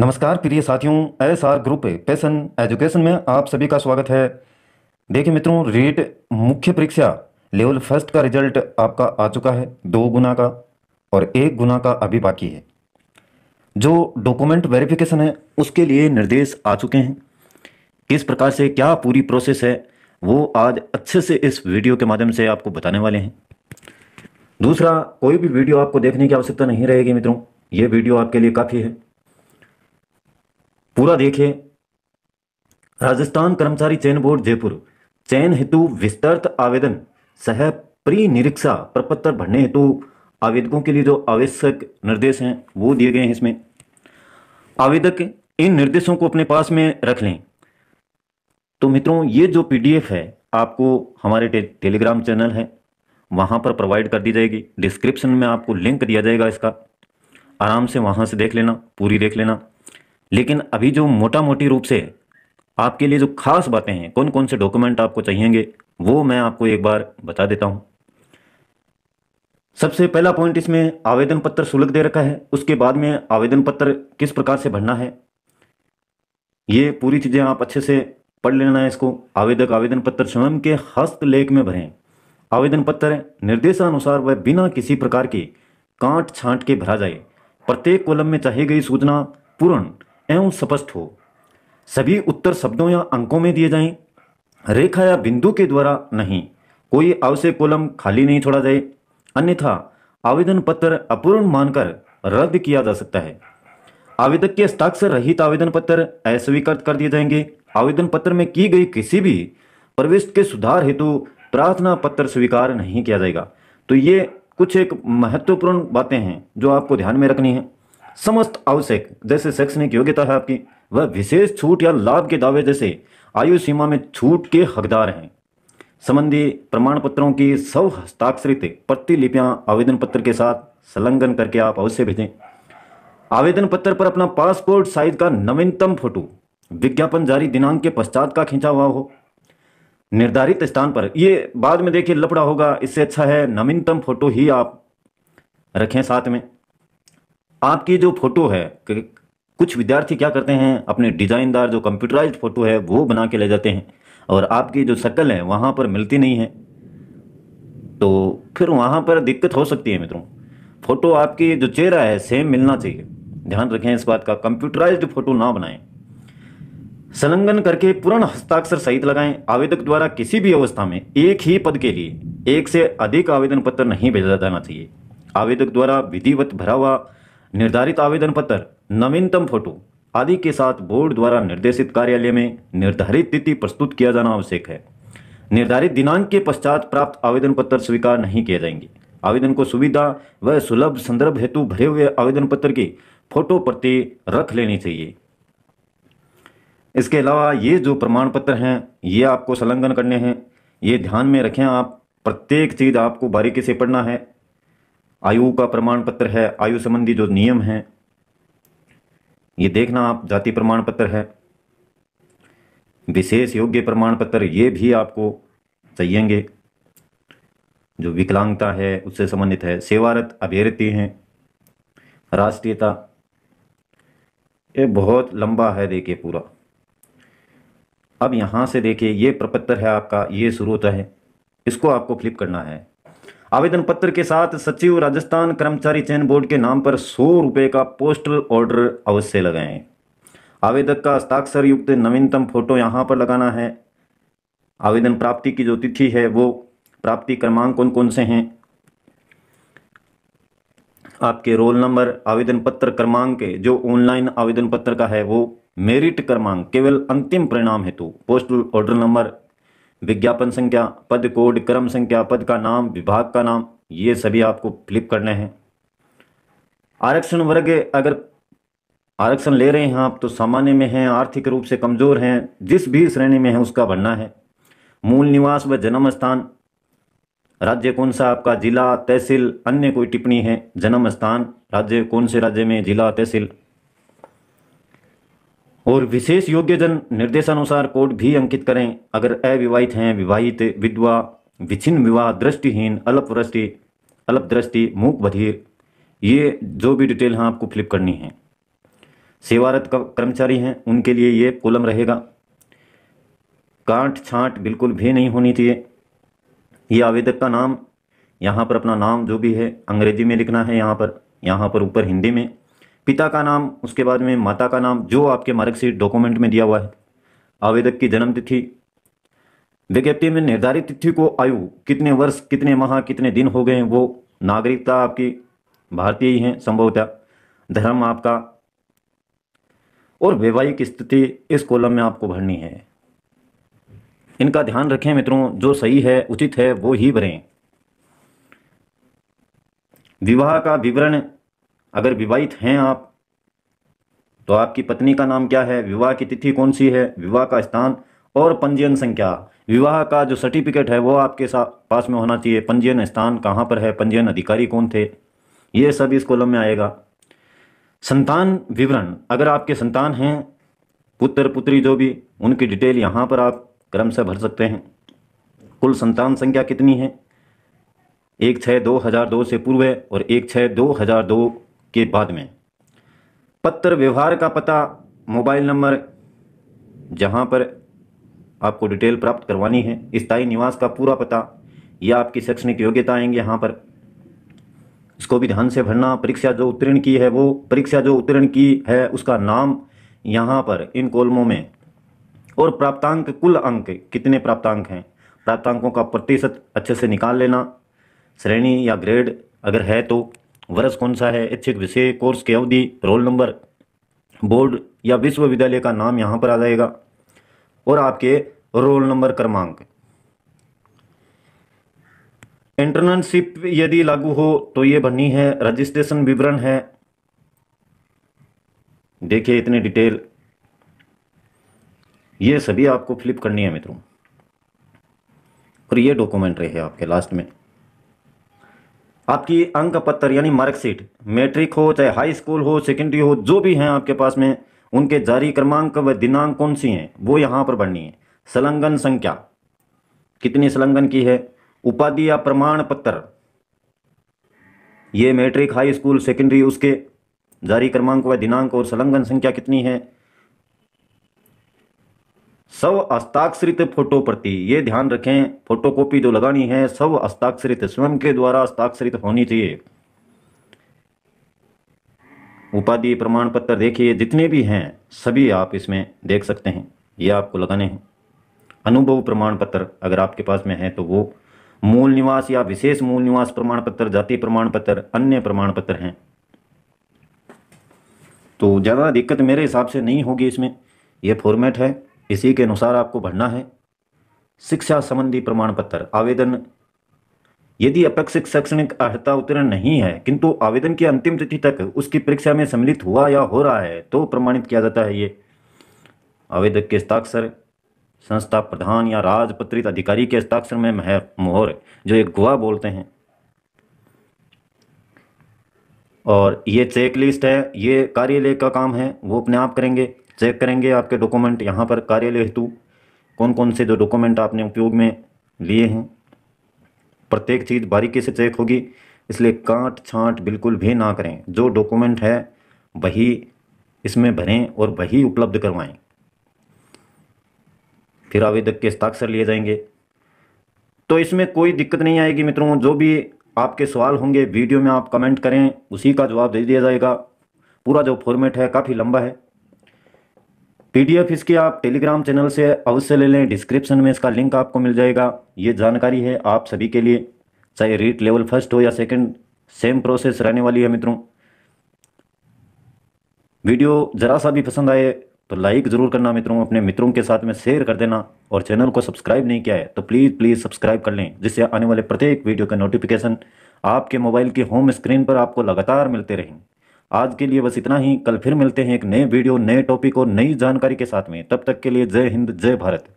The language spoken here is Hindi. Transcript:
नमस्कार प्रिय साथियों S R group passion education में आप सभी का स्वागत है देखिए मित्रों रेट मुख्य परीक्षा लेवल फर्स्ट का रिजल्ट आपका आ चुका है दो गुना का और एक गुना का अभी बाकी है जो डॉक्यूमेंट वेरिफिकेशन है उसके लिए निर्देश आ चुके हैं किस प्रकार से क्या पूरी प्रोसेस है वो आज अच्छे से इस वीडियो के माध्यम से आपको बताने वाले हैं दूसरा कोई भी वीडियो आपको देखने की आवश्यकता नहीं रहेगी मित्रों ये वीडियो आपके लिए काफ़ी है पूरा देखिए राजस्थान कर्मचारी चयन बोर्ड जयपुर चयन हेतु विस्तृत आवेदन सह प्री निरीक्षा प्रपत्र भरने हेतु आवेदकों के लिए जो आवश्यक निर्देश हैं वो दिए गए हैं इसमें आवेदक इन निर्देशों को अपने पास में रख लें तो मित्रों ये जो पीडीएफ है आपको हमारे टे, टेलीग्राम चैनल है वहां पर प्रोवाइड कर दी जाएगी डिस्क्रिप्शन में आपको लिंक दिया जाएगा इसका आराम से वहां से देख लेना पूरी देख लेना लेकिन अभी जो मोटा मोटी रूप से आपके लिए जो खास बातें हैं कौन कौन से डॉक्यूमेंट आपको चाहिएंगे वो मैं आपको एक बार बता देता हूं सबसे पहला पॉइंट इसमें आवेदन पत्र शुल्क दे रखा है उसके बाद में आवेदन पत्र किस प्रकार से भरना है ये पूरी चीज़ें आप अच्छे से पढ़ लेना है इसको आवेदक आवेदन पत्र स्वयं के हस्तलेख में भरें आवेदन पत्र निर्देशानुसार वह बिना किसी प्रकार के कांट छांट के भरा जाए प्रत्येक कॉलम में चाही गई सूचना पूर्ण एवं स्पष्ट हो सभी उत्तर शब्दों या अंकों में दिए जाएं रेखा या बिंदु के द्वारा नहीं कोई आवश्यक कोलम खाली नहीं छोड़ा जाए अन्यथा आवेदन पत्र अपूर्ण मानकर रद्द किया जा सकता है आवेदक के हस्ताक्षर रहित आवेदन पत्र अस्वीकृत कर दिए जाएंगे आवेदन पत्र में की गई किसी भी प्रविष्ट के सुधार हेतु प्रार्थना पत्र स्वीकार नहीं किया जाएगा तो ये कुछ एक महत्वपूर्ण बातें हैं जो आपको ध्यान में रखनी है समस्त आवश्यक जैसे शैक्षणिक योग्यता है आपकी वह विशेष छूट या लाभ के दावे जैसे आयु सीमा में छूट के हकदार हैं संबंधी प्रमाण पत्रों की सब हस्ताक्षरित प्रतिलिपियां आवेदन पत्र के साथ संलग्न करके आप अवश्य भेजें आवेदन पत्र पर अपना पासपोर्ट साइज का नवीनतम फोटो विज्ञापन जारी दिनांक के पश्चात का खींचा हुआ हो निर्धारित स्थान पर ये बाद में देखिए लपड़ा होगा इससे अच्छा है नवीनतम फोटो ही आप रखें साथ में आपकी जो फोटो है कुछ विद्यार्थी क्या करते हैं अपने डिजाइनदार जो कंप्यूटराइज फोटो है वो बना के ले जाते हैं और आपकी जो शक्ल है वहां पर मिलती नहीं है तो फिर वहां पर दिक्कत हो सकती है मित्रों फोटो आपकी जो चेहरा है सेम मिलना चाहिए ध्यान रखें इस बात का कंप्यूटराइज फोटो ना बनाएं संलग्न करके पूर्ण हस्ताक्षर सहित लगाएं आवेदक द्वारा किसी भी अवस्था में एक ही पद के लिए एक से अधिक आवेदन पत्र नहीं भेजा जाना चाहिए आवेदक द्वारा विधिवत भरा हुआ निर्धारित आवेदन पत्र नवीनतम फोटो आदि के साथ बोर्ड द्वारा निर्देशित कार्यालय में निर्धारित तिथि प्रस्तुत किया जाना आवश्यक है निर्धारित दिनांक के पश्चात प्राप्त आवेदन पत्र स्वीकार नहीं किए जाएंगे आवेदन को सुविधा व सुलभ संदर्भ हेतु भरे हुए आवेदन पत्र की फोटो प्रति रख लेनी चाहिए इसके अलावा ये जो प्रमाण पत्र हैं ये आपको संलग्न करने हैं ये ध्यान में रखें आप प्रत्येक चीज़ आपको बारीकी से पढ़ना है आयु का प्रमाण पत्र है आयु संबंधी जो नियम है ये देखना आप जाति प्रमाण पत्र है विशेष योग्य प्रमाण पत्र ये भी आपको चाहिएंगे जो विकलांगता है उससे संबंधित है सेवारत अभ्यर्थी हैं राष्ट्रीयता ये बहुत लंबा है देखिए पूरा अब यहां से देखिए ये प्रपत्र है आपका ये शुरू होता है इसको आपको फ्लिप करना है आवेदन पत्र के साथ सचिव राजस्थान कर्मचारी चयन बोर्ड के नाम पर सौ रुपये का पोस्टल ऑर्डर अवश्य लगाएं आवेदक का हस्ताक्षर युक्त नवीनतम फोटो यहाँ पर लगाना है आवेदन प्राप्ति की जो तिथि है वो प्राप्ति क्रमांक कौन कौन से हैं आपके रोल नंबर आवेदन पत्र क्रमांक जो ऑनलाइन आवेदन पत्र का है वो मेरिट क्रमांक केवल अंतिम परिणाम हेतु पोस्टल ऑर्डर नंबर विज्ञापन संख्या पद कोड क्रम संख्या पद का नाम विभाग का नाम ये सभी आपको फ्लिप करने हैं आरक्षण वर्ग अगर आरक्षण ले रहे हैं आप तो सामान्य में हैं आर्थिक रूप से कमज़ोर हैं जिस भी श्रेणी में है उसका भरना है मूल निवास व जन्म स्थान राज्य कौन सा आपका जिला तहसील अन्य कोई टिप्पणी है जन्म स्थान राज्य कौन से राज्य में जिला तहसील और विशेष योग्य जन निर्देशानुसार कोड भी अंकित करें अगर अविवाहित हैं विवाहित विधवा विचिन्न विवाह दृष्टिहीन अल्पवृष्टि अल्पदृष्टि मूक बधिर ये जो भी डिटेल हैं आपको फ्लिप करनी है सेवारत कर्मचारी हैं उनके लिए ये कोलम रहेगा काट छांट बिल्कुल भी नहीं होनी चाहिए ये आवेदक का नाम यहाँ पर अपना नाम जो भी है अंग्रेजी में लिखना है यहाँ पर यहाँ पर ऊपर हिंदी में पिता का नाम उसके बाद में माता का नाम जो आपके मार्कशीट डॉक्यूमेंट में दिया हुआ है आवेदक की जन्म तिथि विज्ञप्ति में निर्धारित तिथि को आयु कितने वर्ष कितने माह कितने दिन हो गए हैं वो नागरिकता आपकी भारतीय ही है संभवतः धर्म आपका और वैवाहिक स्थिति इस कॉलम में आपको भरनी है इनका ध्यान रखें मित्रों जो सही है उचित है वो ही भरें विवाह का विवरण अगर विवाहित हैं आप तो आपकी पत्नी का नाम क्या है विवाह की तिथि कौन सी है विवाह का स्थान और पंजीयन संख्या विवाह का जो सर्टिफिकेट है वो आपके साथ पास में होना चाहिए पंजीयन स्थान कहाँ पर है पंजीयन अधिकारी कौन थे ये सब इस कॉलम में आएगा संतान विवरण अगर आपके संतान हैं पुत्र पुत्री जो भी उनकी डिटेल यहाँ पर आप क्रम से भर सकते हैं कुल संतान संख्या कितनी है एक छः दो हज़ार दो से पूर्व है और एक छः दो हज़ार दो के बाद में पत्र व्यवहार का पता मोबाइल नंबर जहां पर आपको डिटेल प्राप्त करवानी है स्थायी निवास का पूरा पता या आपकी शैक्षणिक योग्यता आएंगे यहाँ पर इसको भी ध्यान से भरना परीक्षा जो उत्तीर्ण की है वो परीक्षा जो उत्तीर्ण की है उसका नाम यहाँ पर इन कॉलमों में और प्राप्तांक कुल अंक कितने प्राप्तांक हैं प्राप्तांकों का प्रतिशत अच्छे से निकाल लेना श्रेणी या ग्रेड अगर है तो वर्ष कौन सा है ऐच्छिक विषय कोर्स की अवधि रोल नंबर बोर्ड या विश्वविद्यालय का नाम यहाँ पर आ जाएगा और आपके रोल नंबर क्रमांक इंटर्नशिप यदि लागू हो तो ये भरनी है रजिस्ट्रेशन विवरण है देखिए इतनी डिटेल ये सभी आपको फ्लिप करनी है मित्रों और ये डॉक्यूमेंट रहे आपके लास्ट में आपकी अंक पत्र यानी मार्कशीट मैट्रिक हो चाहे हाई स्कूल हो सेकेंडरी हो जो भी हैं आपके पास में उनके जारी क्रमांक व दिनांक कौन सी हैं वो यहाँ पर बढ़नी है संलग्न संख्या कितनी संलग्न की है उपाधि या प्रमाण पत्र ये मैट्रिक हाई स्कूल सेकेंडरी उसके जारी क्रमांक व दिनांक और संलग्न संख्या कितनी है सब हस्ताक्षरित फोटो प्रति ये ध्यान रखें फोटोकॉपी जो लगानी है सब हस्ताक्षरित स्वयं के द्वारा हस्ताक्षरित होनी चाहिए उपाधि प्रमाण पत्र देखिए जितने भी हैं सभी आप इसमें देख सकते हैं ये आपको लगाने हैं अनुभव प्रमाण पत्र अगर आपके पास में है तो वो मूल निवास या विशेष मूल निवास प्रमाण पत्र जाति प्रमाण पत्र अन्य प्रमाण पत्र हैं तो ज़्यादा दिक्कत मेरे हिसाब से नहीं होगी इसमें यह फॉर्मेट है इसी के अनुसार आपको भरना है शिक्षा संबंधी प्रमाण पत्र आवेदन यदि अपेक्षित शैक्षणिक अर्हता उत्तीर्ण नहीं है किंतु आवेदन की अंतिम तिथि तक उसकी परीक्षा में सम्मिलित हुआ या हो रहा है तो प्रमाणित किया जाता है ये आवेदक के हस्ताक्षर संस्था प्रधान या राजपत्रित अधिकारी के हस्ताक्षर में मोहर जो एक गुआ बोलते हैं और ये चेक लिस्ट है ये कार्यालय का काम है वो अपने आप करेंगे चेक करेंगे आपके डॉक्यूमेंट यहाँ पर कार्यालय हेतु कौन कौन से जो डॉक्यूमेंट आपने उपयोग में लिए हैं प्रत्येक चीज़ बारीकी से चेक होगी इसलिए काट छांट बिल्कुल भी ना करें जो डॉक्यूमेंट है वही इसमें भरें और वही उपलब्ध करवाएं फिर आवेदक के हस्ताक्षर लिए जाएंगे तो इसमें कोई दिक्कत नहीं आएगी मित्रों जो भी आपके सवाल होंगे वीडियो में आप कमेंट करें उसी का जवाब दे दिया जाएगा पूरा जो फॉर्मेट है काफ़ी लंबा है पीडीएफ इसके आप टेलीग्राम चैनल से अवश्य ले लें डिस्क्रिप्शन में इसका लिंक आपको मिल जाएगा ये जानकारी है आप सभी के लिए चाहे रीट लेवल फर्स्ट हो या सेकंड सेम प्रोसेस रहने वाली है मित्रों वीडियो ज़रा सा भी पसंद आए तो लाइक ज़रूर करना मित्रों अपने मित्रों के साथ में शेयर कर देना और चैनल को सब्सक्राइब नहीं किया है तो प्लीज़ प्लीज़ सब्सक्राइब कर लें जिससे आने वाले प्रत्येक वीडियो का नोटिफिकेशन आपके मोबाइल की होम स्क्रीन पर आपको लगातार मिलते रहेंगे आज के लिए बस इतना ही कल फिर मिलते हैं एक नए वीडियो नए टॉपिक और नई जानकारी के साथ में तब तक के लिए जय हिंद जय भारत